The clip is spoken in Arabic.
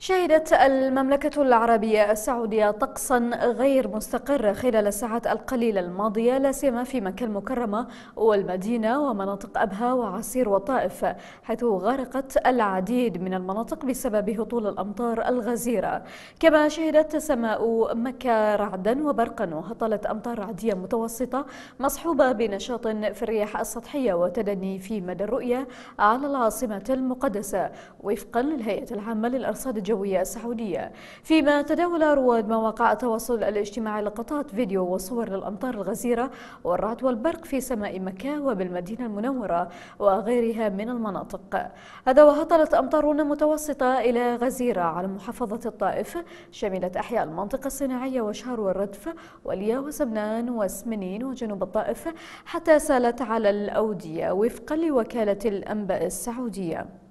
شهدت المملكة العربية السعودية طقسا غير مستقر خلال الساعات القليلة الماضية لا سيما في مكة المكرمة والمدينة ومناطق أبها وعسير وطائف حيث غرقت العديد من المناطق بسبب هطول الأمطار الغزيرة كما شهدت سماء مكة رعدا وبرقا وهطلت أمطار رعدية متوسطة مصحوبة بنشاط في الرياح السطحية وتدني في مدى الرؤية على العاصمة المقدسة وفقا للهيئة العامة للأرصاد الجوية السعودية فيما تداول رواد مواقع التواصل الاجتماعي لقطات فيديو وصور للأمطار الغزيرة والرعد والبرق في سماء مكة وبالمدينة المنورة وغيرها من المناطق هذا وهطلت أمطار متوسطة إلى غزيرة على محافظة الطائف شملت أحياء المنطقة الصناعية وشهر والردف وليا وسبنان وسمنين وجنوب الطائف حتى سالت على الأودية وفقا لوكالة الأنباء السعودية